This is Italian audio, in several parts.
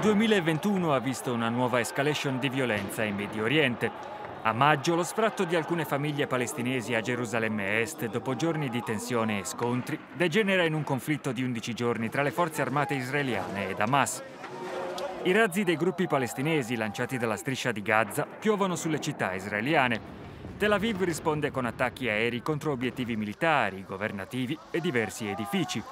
Il 2021 ha visto una nuova escalation di violenza in Medio Oriente. A maggio lo sfratto di alcune famiglie palestinesi a Gerusalemme Est, dopo giorni di tensione e scontri, degenera in un conflitto di 11 giorni tra le forze armate israeliane ed Hamas. I razzi dei gruppi palestinesi lanciati dalla striscia di Gaza piovono sulle città israeliane. Tel Aviv risponde con attacchi aerei contro obiettivi militari, governativi e diversi edifici.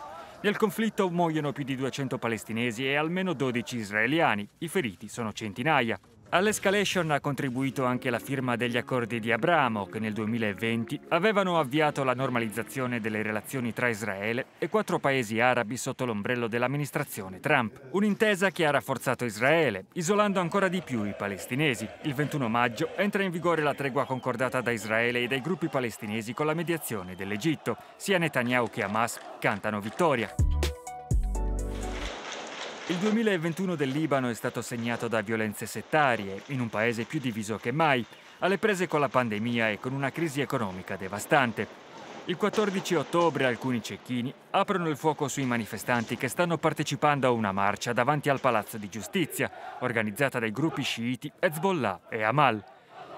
Nel conflitto muoiono più di 200 palestinesi e almeno 12 israeliani. I feriti sono centinaia. All'escalation ha contribuito anche la firma degli accordi di Abramo, che nel 2020 avevano avviato la normalizzazione delle relazioni tra Israele e quattro paesi arabi sotto l'ombrello dell'amministrazione Trump. Un'intesa che ha rafforzato Israele, isolando ancora di più i palestinesi. Il 21 maggio entra in vigore la tregua concordata da Israele e dai gruppi palestinesi con la mediazione dell'Egitto. Sia Netanyahu che Hamas cantano vittoria. Il 2021 del Libano è stato segnato da violenze settarie, in un paese più diviso che mai, alle prese con la pandemia e con una crisi economica devastante. Il 14 ottobre alcuni cecchini aprono il fuoco sui manifestanti che stanno partecipando a una marcia davanti al Palazzo di Giustizia, organizzata dai gruppi sciiti Hezbollah e Amal.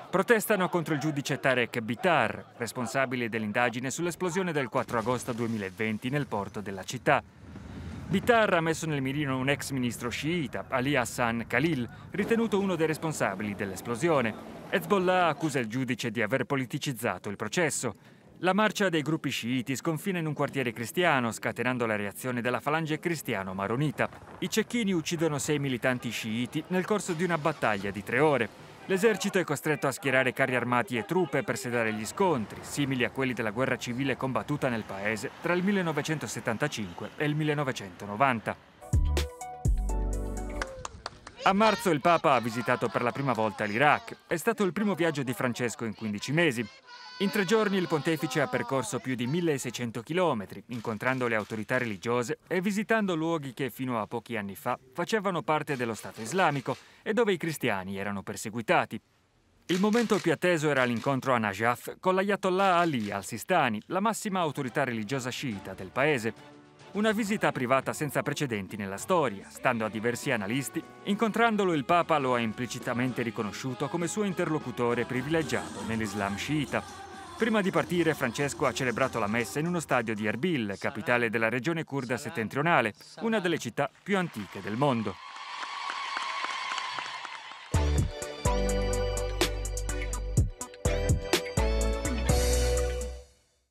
Protestano contro il giudice Tarek Bitar, responsabile dell'indagine sull'esplosione del 4 agosto 2020 nel porto della città. Bitar ha messo nel mirino un ex ministro sciita, Ali Hassan Khalil, ritenuto uno dei responsabili dell'esplosione. Hezbollah accusa il giudice di aver politicizzato il processo. La marcia dei gruppi sciiti sconfina in un quartiere cristiano, scatenando la reazione della falange cristiano-maronita. I cecchini uccidono sei militanti sciiti nel corso di una battaglia di tre ore. L'esercito è costretto a schierare carri armati e truppe per sedare gli scontri, simili a quelli della guerra civile combattuta nel paese tra il 1975 e il 1990. A marzo il Papa ha visitato per la prima volta l'Iraq. È stato il primo viaggio di Francesco in 15 mesi. In tre giorni il pontefice ha percorso più di 1600 km, incontrando le autorità religiose e visitando luoghi che fino a pochi anni fa facevano parte dello Stato islamico e dove i cristiani erano perseguitati. Il momento più atteso era l'incontro a Najaf con l'Ayatollah Ali al-Sistani, la massima autorità religiosa sciita del paese. Una visita privata senza precedenti nella storia, stando a diversi analisti, incontrandolo il Papa lo ha implicitamente riconosciuto come suo interlocutore privilegiato nell'Islam sciita, Prima di partire, Francesco ha celebrato la messa in uno stadio di Erbil, capitale della regione kurda settentrionale, una delle città più antiche del mondo.